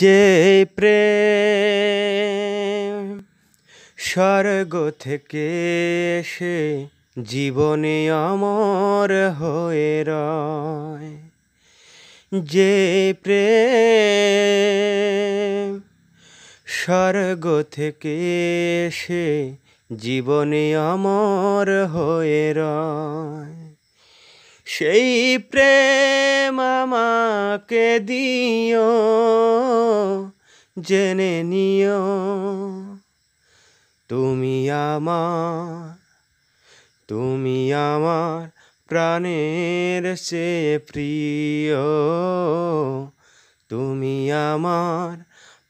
যে প্রে স্বর্গ থেকে এসে জীবনে অমর হয়ে রয় যে প্রে স্বর্গ থেকে এসে জীবনে অমর হয়ে রয় সেই প্রেম আমাকে দিও জেনে নিও তুমি আমার তুমি আমার প্রাণের সে প্রিয় তুমি আমার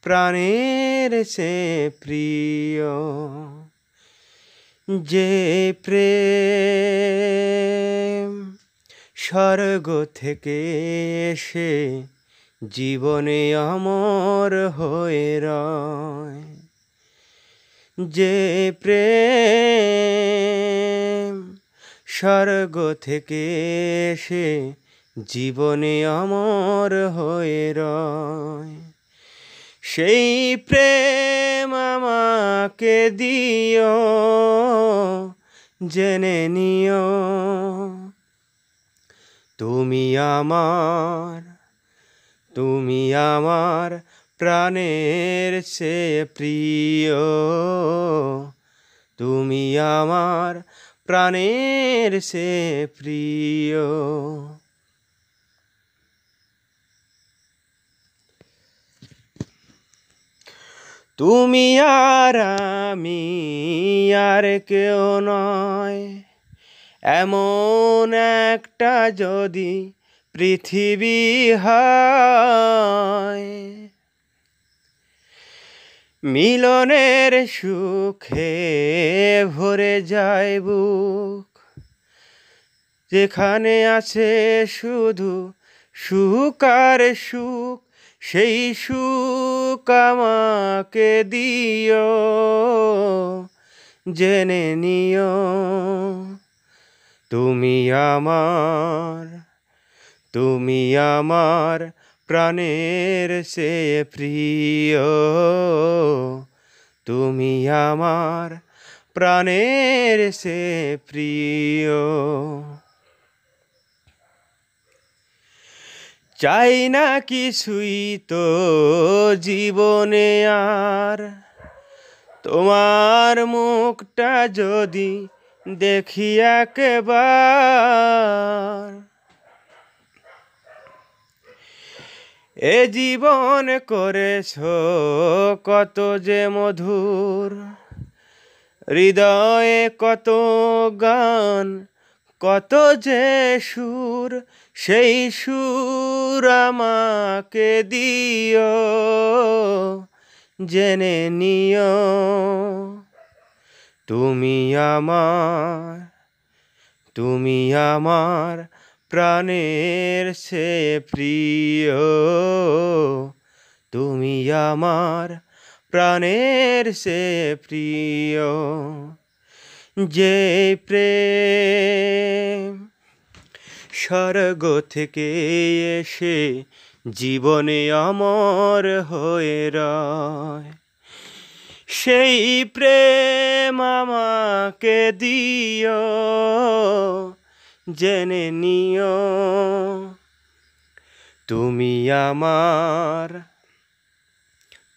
প্রাণের সে প্রিয় যে প্রেম স্বর্গ থেকে এসে জীবনে অমর হয়ে রয় যে প্রেম স্বর্গ থেকে এসে জীবনে অমর হয়ে রয় সেই প্রেম আমাকে দিও জেনে নিও তুমি আমার তুমি আমার প্রাণের সে প্রিয় তুমি আমার প্রাণের সে প্রিয় তুমি আর আমি আর কেউ নয় এমন একটা যদি পৃথিবী হয় মিলনের সুখে ভরে যায় বুক যেখানে আছে শুধু সুকার সুখ সেই সুখ আমাকে দিও জেনে নিও তুমি আমার তুমি আমার প্রাণের সে প্রিয় তুমি আমার প্রাণের সে প্রিয় চাই না কিছুই তো জীবনে আর তোমার মুখটা যদি দেখি একবার এ জীবন করেছ কত যে মধুর হৃদয়ে কত গান কত যে সুর সেই সুর আমাকে দিও জেনে নিও তুমি আমার তুমি আমার প্রাণের সে প্রিয় তুমি আমার প্রাণের সে প্রিয় যে প্রেম স্বর্গ থেকে এসে জীবনে আমার হয়ে রয় সেই প্রেম আমাকে দিও জেনে নিও তুমি আমার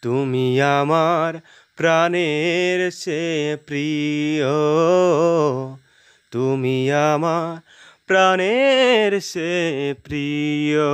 তুমি আমার প্রাণের সে প্রিয় তুমি আমার প্রাণের সে প্রিয়